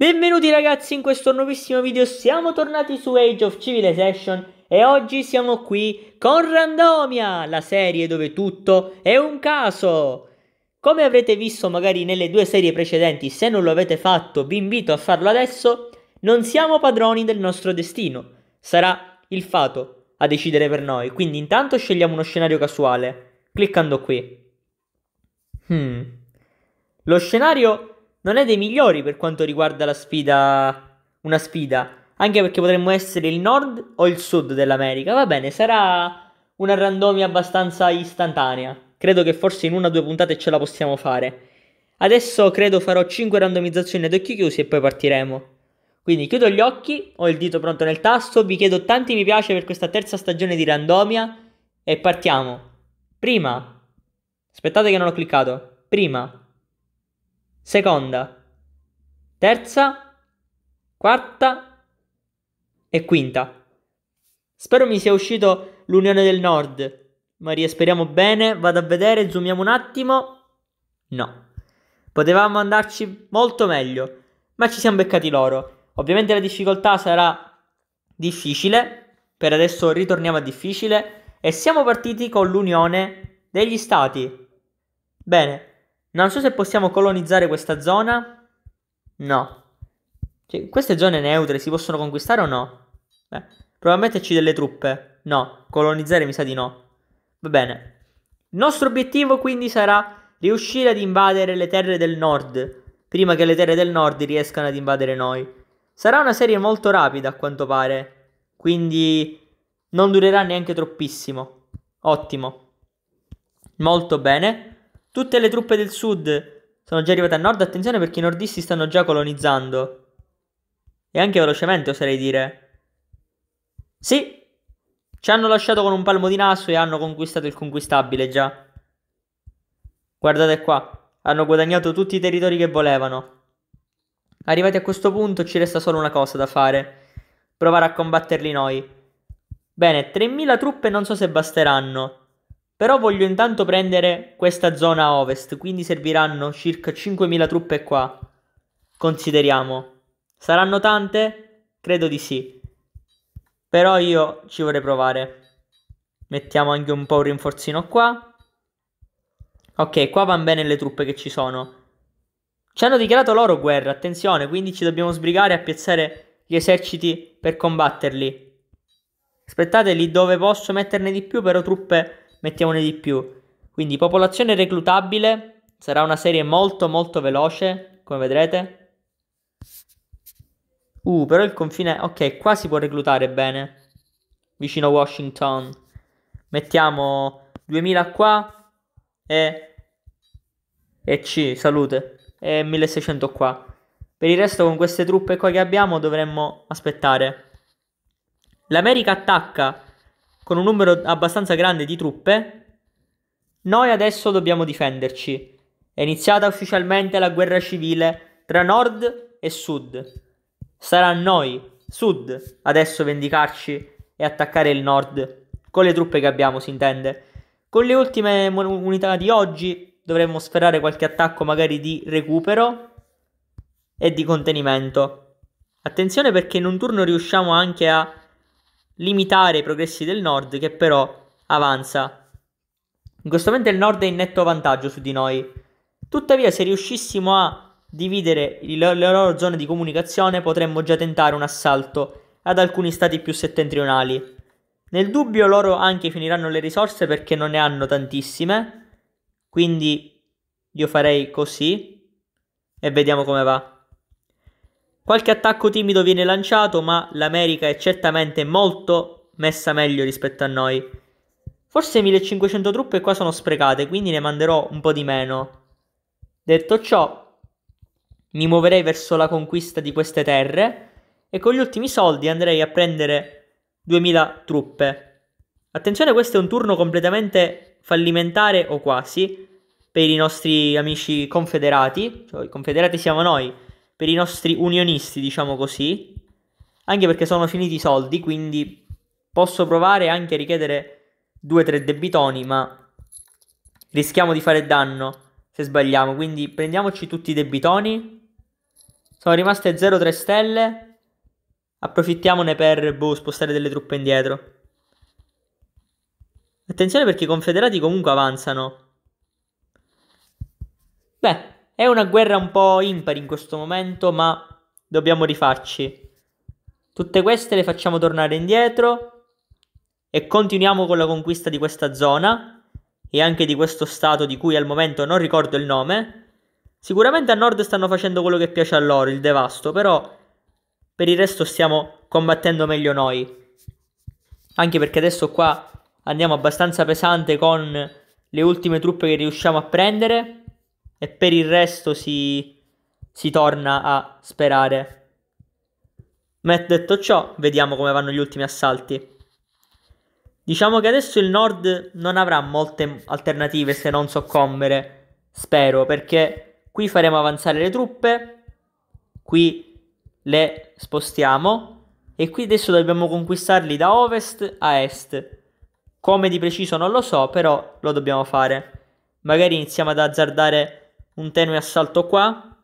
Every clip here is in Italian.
Benvenuti ragazzi in questo nuovissimo video, siamo tornati su Age of Civilization e oggi siamo qui con Randomia, la serie dove tutto è un caso. Come avrete visto magari nelle due serie precedenti, se non lo avete fatto vi invito a farlo adesso, non siamo padroni del nostro destino, sarà il fato a decidere per noi, quindi intanto scegliamo uno scenario casuale, cliccando qui. Hmm. Lo scenario non è dei migliori per quanto riguarda la sfida, una sfida, anche perché potremmo essere il nord o il sud dell'America, va bene, sarà una randomia abbastanza istantanea, credo che forse in una o due puntate ce la possiamo fare. Adesso credo farò 5 randomizzazioni ad occhi chiusi e poi partiremo. Quindi chiudo gli occhi, ho il dito pronto nel tasto, vi chiedo tanti mi piace per questa terza stagione di Randomia e partiamo. Prima, aspettate che non ho cliccato, prima, seconda, terza, quarta e quinta. Spero mi sia uscito l'Unione del Nord. Maria, speriamo bene, vado a vedere, zoomiamo un attimo. No. Potevamo andarci molto meglio, ma ci siamo beccati loro. Ovviamente la difficoltà sarà difficile, per adesso ritorniamo a difficile e siamo partiti con l'unione degli stati. Bene, non so se possiamo colonizzare questa zona. No. Cioè, queste zone neutre si possono conquistare o no? Beh, proviamo a metterci delle truppe. No, colonizzare mi sa di no. Va bene. Il nostro obiettivo quindi sarà riuscire ad invadere le terre del nord, prima che le terre del nord riescano ad invadere noi. Sarà una serie molto rapida a quanto pare, quindi non durerà neanche troppissimo. Ottimo. Molto bene. Tutte le truppe del sud sono già arrivate a nord, attenzione perché i nordisti stanno già colonizzando. E anche velocemente oserei dire. Sì, ci hanno lasciato con un palmo di naso e hanno conquistato il conquistabile già. Guardate qua, hanno guadagnato tutti i territori che volevano. Arrivati a questo punto ci resta solo una cosa da fare. Provare a combatterli noi. Bene, 3.000 truppe non so se basteranno. Però voglio intanto prendere questa zona ovest, quindi serviranno circa 5.000 truppe qua. Consideriamo. Saranno tante? Credo di sì. Però io ci vorrei provare. Mettiamo anche un po' un rinforzino qua. Ok, qua vanno bene le truppe che ci sono. Ci hanno dichiarato loro guerra, attenzione, quindi ci dobbiamo sbrigare a piazzare gli eserciti per combatterli. Aspettate, lì dove posso metterne di più, però truppe mettiamone di più. Quindi popolazione reclutabile sarà una serie molto molto veloce, come vedrete. Uh, però il confine... Ok, qua si può reclutare bene. Vicino Washington. Mettiamo 2000 qua e... E C, salute. E 1600 qua. Per il resto con queste truppe qua che abbiamo dovremmo aspettare. L'America attacca con un numero abbastanza grande di truppe, noi adesso dobbiamo difenderci. È iniziata ufficialmente la guerra civile tra nord e sud. Sarà noi, sud, adesso vendicarci e attaccare il nord, con le truppe che abbiamo, si intende. Con le ultime unità di oggi dovremmo sperare qualche attacco magari di recupero e di contenimento. Attenzione perché in un turno riusciamo anche a limitare i progressi del nord che però avanza. In questo momento il nord è in netto vantaggio su di noi. Tuttavia se riuscissimo a dividere le loro zone di comunicazione potremmo già tentare un assalto ad alcuni stati più settentrionali. Nel dubbio loro anche finiranno le risorse perché non ne hanno tantissime, quindi io farei così e vediamo come va. Qualche attacco timido viene lanciato, ma l'America è certamente molto messa meglio rispetto a noi. Forse 1500 truppe qua sono sprecate, quindi ne manderò un po' di meno. Detto ciò, mi muoverei verso la conquista di queste terre e con gli ultimi soldi andrei a prendere 2000 truppe. Attenzione, questo è un turno completamente fallimentare o quasi per i nostri amici confederati, cioè i confederati siamo noi per i nostri unionisti, diciamo così, anche perché sono finiti i soldi, quindi posso provare anche a richiedere 2-3 debitoni, ma rischiamo di fare danno se sbagliamo, quindi prendiamoci tutti i debitoni. Sono rimaste 0-3 stelle, approfittiamone per boh, spostare delle truppe indietro. Attenzione perché i confederati comunque avanzano. Beh, è una guerra un po' impari in questo momento, ma dobbiamo rifarci. Tutte queste le facciamo tornare indietro e continuiamo con la conquista di questa zona e anche di questo stato di cui al momento non ricordo il nome. Sicuramente a nord stanno facendo quello che piace a loro, il devasto, però per il resto stiamo combattendo meglio noi. Anche perché adesso qua andiamo abbastanza pesante con le ultime truppe che riusciamo a prendere e per il resto si, si torna a sperare. Ma detto ciò, vediamo come vanno gli ultimi assalti. Diciamo che adesso il Nord non avrà molte alternative se non soccombere, spero, perché qui faremo avanzare le truppe, qui le spostiamo e qui adesso dobbiamo conquistarli da ovest a est. Come di preciso non lo so, però lo dobbiamo fare. Magari iniziamo ad azzardare un tenue assalto qua.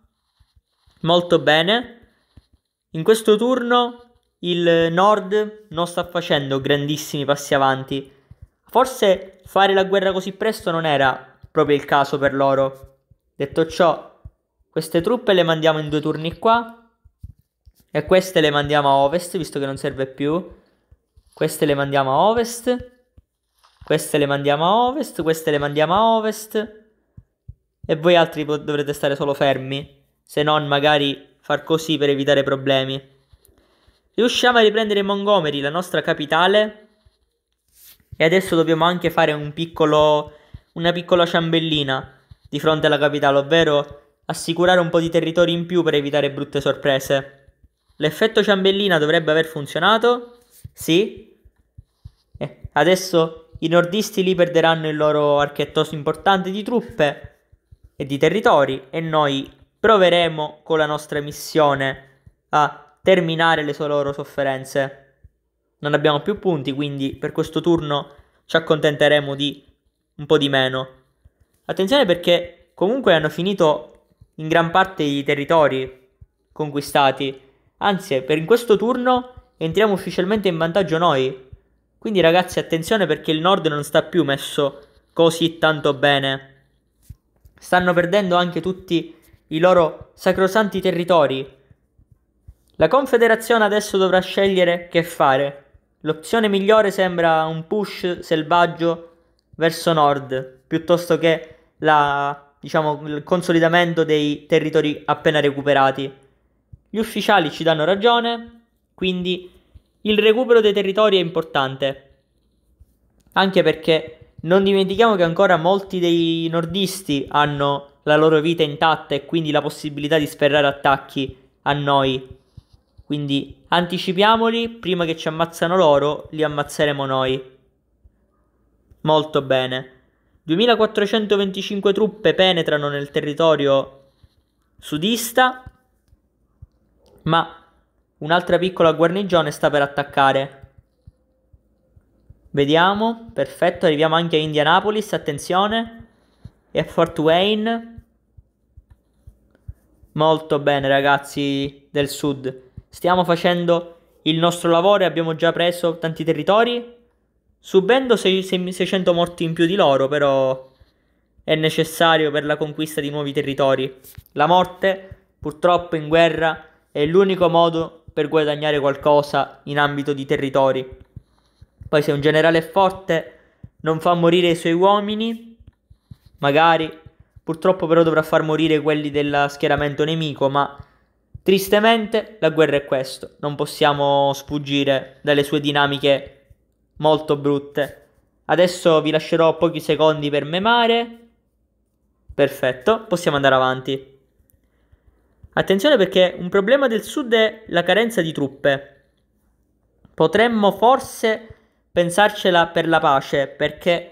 Molto bene. In questo turno il Nord non sta facendo grandissimi passi avanti. Forse fare la guerra così presto non era proprio il caso per loro. Detto ciò, queste truppe le mandiamo in due turni qua. E queste le mandiamo a ovest, visto che non serve più. Queste le mandiamo a ovest. Queste le mandiamo a ovest. Queste le mandiamo a ovest e voi altri dovrete stare solo fermi, se non magari far così per evitare problemi. Riusciamo a riprendere Montgomery, la nostra capitale, e adesso dobbiamo anche fare un piccolo, una piccola ciambellina di fronte alla capitale, ovvero assicurare un po' di territori in più per evitare brutte sorprese. L'effetto ciambellina dovrebbe aver funzionato? Sì. Eh, adesso i nordisti lì perderanno il loro archettoso importante di truppe e di territori e noi proveremo con la nostra missione a terminare le loro sofferenze. Non abbiamo più punti, quindi per questo turno ci accontenteremo di un po' di meno. Attenzione perché comunque hanno finito in gran parte i territori conquistati. Anzi, per in questo turno entriamo ufficialmente in vantaggio noi. Quindi ragazzi, attenzione perché il nord non sta più messo così tanto bene stanno perdendo anche tutti i loro sacrosanti territori. La Confederazione adesso dovrà scegliere che fare. L'opzione migliore sembra un push selvaggio verso nord, piuttosto che la, diciamo, il consolidamento dei territori appena recuperati. Gli ufficiali ci danno ragione, quindi il recupero dei territori è importante, anche perché non dimentichiamo che ancora molti dei nordisti hanno la loro vita intatta e quindi la possibilità di sferrare attacchi a noi. Quindi anticipiamoli, prima che ci ammazzano loro, li ammazzeremo noi. Molto bene. 2425 truppe penetrano nel territorio sudista, ma un'altra piccola guarnigione sta per attaccare. Vediamo, perfetto, arriviamo anche a Indianapolis, attenzione. E a Fort Wayne. Molto bene ragazzi del sud. Stiamo facendo il nostro lavoro e abbiamo già preso tanti territori. Subendo 600 morti in più di loro, però è necessario per la conquista di nuovi territori. La morte, purtroppo in guerra, è l'unico modo per guadagnare qualcosa in ambito di territori. Poi se un generale è forte non fa morire i suoi uomini, magari. Purtroppo però dovrà far morire quelli del schieramento nemico, ma tristemente la guerra è questo. Non possiamo sfuggire dalle sue dinamiche molto brutte. Adesso vi lascerò pochi secondi per memare. Perfetto, possiamo andare avanti. Attenzione perché un problema del sud è la carenza di truppe. Potremmo forse pensarcela per la pace, perché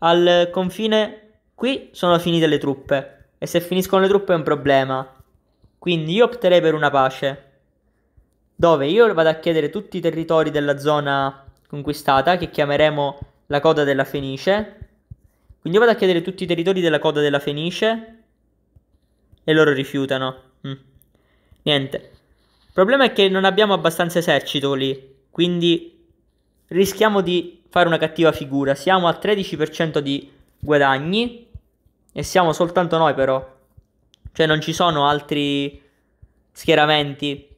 al confine qui sono finite le truppe e se finiscono le truppe è un problema. Quindi io opterei per una pace dove io vado a chiedere tutti i territori della zona conquistata che chiameremo la coda della Fenice. Quindi io vado a chiedere tutti i territori della coda della Fenice e loro rifiutano. Mm. Niente. Il problema è che non abbiamo abbastanza esercito lì, quindi rischiamo di fare una cattiva figura. Siamo al 13% di guadagni e siamo soltanto noi però. Cioè non ci sono altri schieramenti.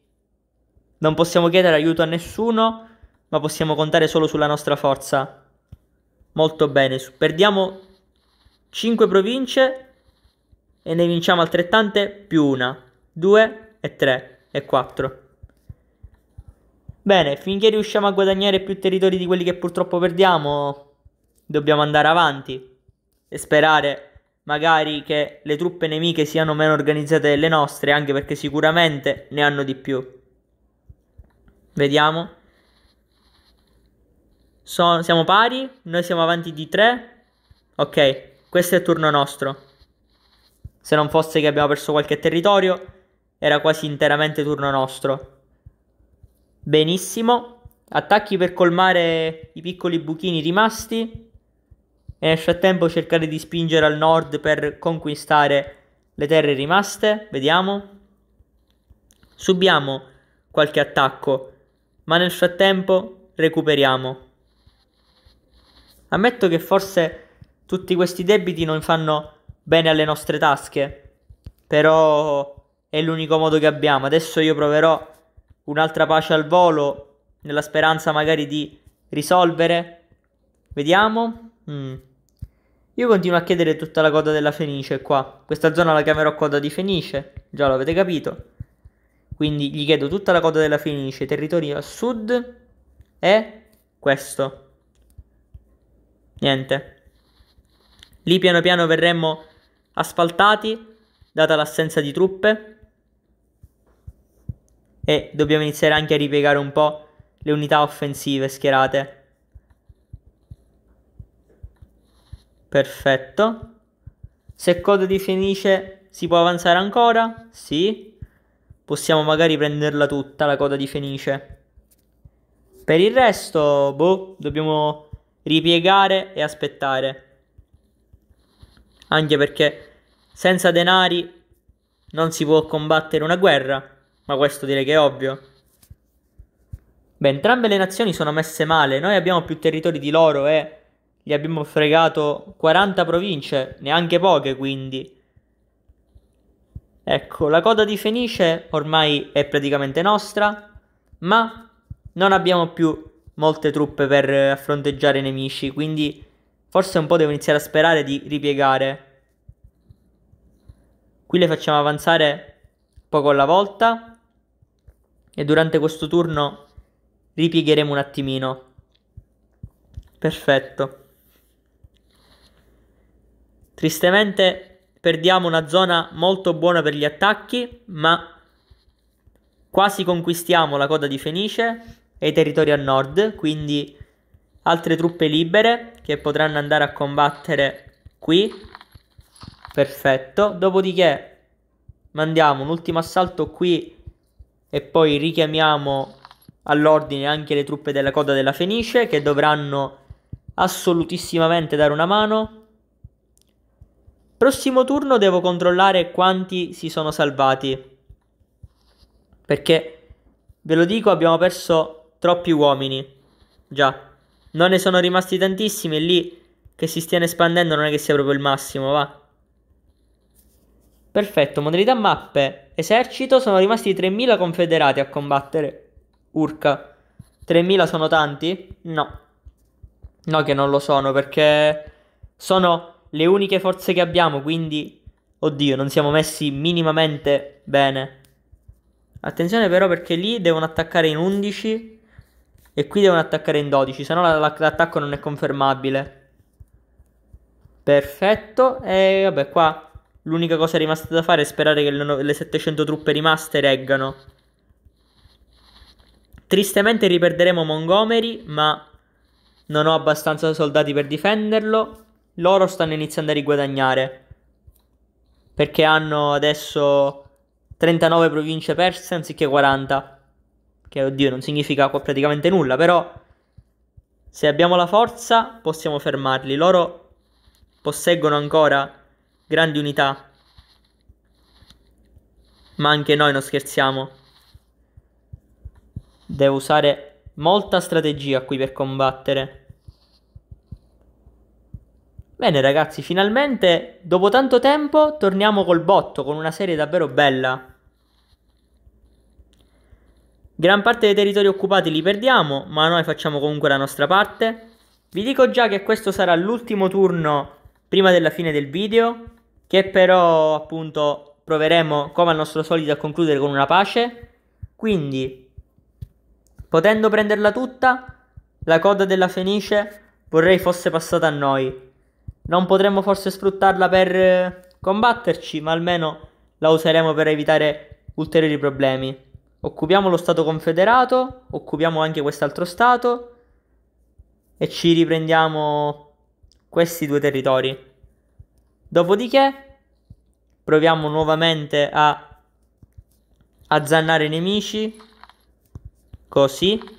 Non possiamo chiedere aiuto a nessuno, ma possiamo contare solo sulla nostra forza. Molto bene, perdiamo 5 province e ne vinciamo altrettante più una, 2 e 3 e 4. Bene, finché riusciamo a guadagnare più territori di quelli che purtroppo perdiamo, dobbiamo andare avanti e sperare magari che le truppe nemiche siano meno organizzate delle nostre, anche perché sicuramente ne hanno di più. Vediamo. So, siamo pari, noi siamo avanti di 3. Ok, questo è il turno nostro. Se non fosse che abbiamo perso qualche territorio, era quasi interamente turno nostro. Benissimo. Attacchi per colmare i piccoli buchini rimasti. E nel frattempo cercare di spingere al nord per conquistare le terre rimaste. Vediamo. Subiamo qualche attacco, ma nel frattempo recuperiamo. Ammetto che forse tutti questi debiti non fanno bene alle nostre tasche, però è l'unico modo che abbiamo. Adesso io proverò un'altra pace al volo nella speranza magari di risolvere. Vediamo. Mm. Io continuo a chiedere tutta la coda della Fenice qua. Questa zona la chiamerò coda di Fenice, già l'avete capito. Quindi gli chiedo tutta la coda della Fenice, territorio a sud e questo. Niente. Lì piano piano verremmo asfaltati, data l'assenza di truppe, e dobbiamo iniziare anche a ripiegare un po' le unità offensive schierate. Perfetto. Se Codody finisce si può avanzare ancora? Sì. Possiamo magari prenderla tutta la coda di Fenice. Per il resto, boh, dobbiamo ripiegare e aspettare. Anche perché senza denari non si può combattere una guerra. Ma questo direi che è ovvio. Beh, entrambe le nazioni sono messe male, noi abbiamo più territori di loro e eh. gli abbiamo fregato 40 province, neanche poche quindi. Ecco, la coda di Fenice ormai è praticamente nostra, ma non abbiamo più molte truppe per affronteggiare eh, i nemici, quindi forse un po' devo iniziare a sperare di ripiegare. Qui le facciamo avanzare poco alla volta, e durante questo turno ripiegheremo un attimino. Perfetto. Tristemente perdiamo una zona molto buona per gli attacchi, ma quasi conquistiamo la coda di Fenice e i territori a nord, quindi altre truppe libere che potranno andare a combattere qui. Perfetto. Dopodiché mandiamo un ultimo assalto qui e poi richiamiamo all'ordine anche le truppe della coda della Fenice che dovranno assolutissimamente dare una mano. Prossimo turno devo controllare quanti si sono salvati. Perché, ve lo dico, abbiamo perso troppi uomini. Già, non ne sono rimasti tantissimi lì che si stiano espandendo non è che sia proprio il massimo, va. Perfetto, modalità mappe. Esercito, sono rimasti 3.000 confederati a combattere. Urca. 3.000 sono tanti? No. No che non lo sono, perché sono le uniche forze che abbiamo, quindi... Oddio, non siamo messi minimamente bene. Attenzione però perché lì devono attaccare in 11 e qui devono attaccare in 12, se no l'attacco non è confermabile. Perfetto, e vabbè qua L'unica cosa rimasta da fare è sperare che le, 700 truppe rimaste reggano. Tristemente riperderemo Montgomery, ma non ho abbastanza soldati per difenderlo. Loro stanno iniziando a riguadagnare. Perché hanno adesso 39 province perse anziché 40. Che oddio non significa praticamente nulla, però se abbiamo la forza possiamo fermarli. Loro posseggono ancora grandi unità. Ma anche noi non scherziamo. Devo usare molta strategia qui per combattere. Bene ragazzi, finalmente dopo tanto tempo torniamo col botto con una serie davvero bella. Gran parte dei territori occupati li perdiamo, ma noi facciamo comunque la nostra parte. Vi dico già che questo sarà l'ultimo turno prima della fine del video, che però appunto proveremo come al nostro solito a concludere con una pace. Quindi, potendo prenderla tutta, la coda della Fenice vorrei fosse passata a noi. Non potremmo forse sfruttarla per eh, combatterci, ma almeno la useremo per evitare ulteriori problemi. Occupiamo lo Stato confederato, occupiamo anche quest'altro Stato e ci riprendiamo questi due territori. Dopodiché proviamo nuovamente a azzannare i nemici. Così.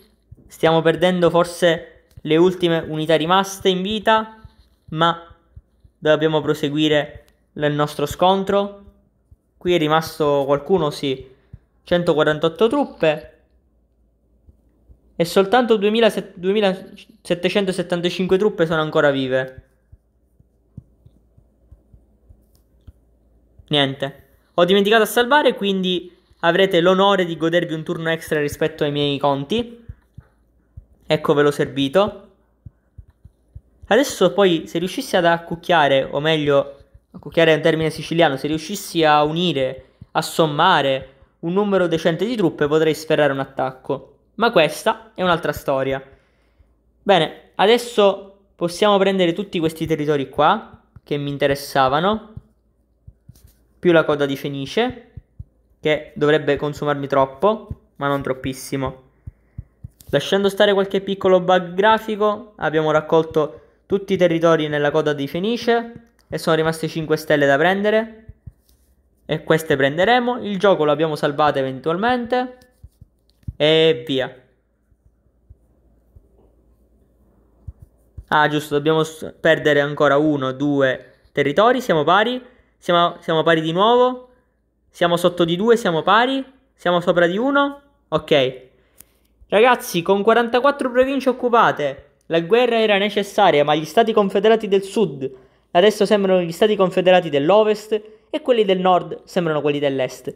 Stiamo perdendo forse le ultime unità rimaste in vita, ma dobbiamo proseguire nel nostro scontro. Qui è rimasto qualcuno, sì, 148 truppe e soltanto 2775 truppe sono ancora vive. Niente. Ho dimenticato a salvare, quindi avrete l'onore di godervi un turno extra rispetto ai miei conti. Ecco ve l'ho servito. Adesso poi se riuscissi ad accucchiare, o meglio, accucchiare è un termine siciliano, se riuscissi a unire, a sommare un numero decente di truppe potrei sferrare un attacco. Ma questa è un'altra storia. Bene, adesso possiamo prendere tutti questi territori qua, che mi interessavano più la coda di fenice, che dovrebbe consumarmi troppo, ma non troppissimo. Lasciando stare qualche piccolo bug grafico, abbiamo raccolto tutti i territori nella coda di Fenice e sono rimaste 5 stelle da prendere e queste prenderemo, il gioco lo abbiamo salvato eventualmente e via. Ah giusto, dobbiamo perdere ancora 1, 2 territori, siamo pari siamo, siamo pari di nuovo. Siamo sotto di 2, siamo pari. Siamo sopra di 1. Ok. Ragazzi, con 44 province occupate, la guerra era necessaria, ma gli Stati Confederati del Sud adesso sembrano gli Stati Confederati dell'Ovest e quelli del Nord sembrano quelli dell'Est.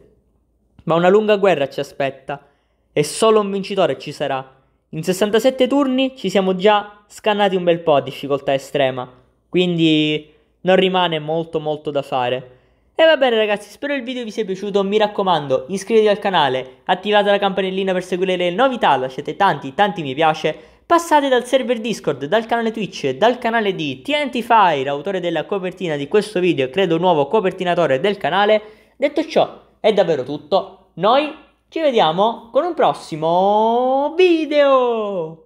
Ma una lunga guerra ci aspetta e solo un vincitore ci sarà. In 67 turni ci siamo già scannati un bel po' a difficoltà estrema, quindi non rimane molto molto da fare. E va bene ragazzi, spero il video vi sia piaciuto, mi raccomando iscrivetevi al canale, attivate la campanellina per seguire le novità, lasciate tanti tanti mi piace, passate dal server Discord, dal canale Twitch, dal canale di TNT Fire, autore della copertina di questo video, credo nuovo copertinatore del canale. Detto ciò, è davvero tutto, noi ci vediamo con un prossimo video!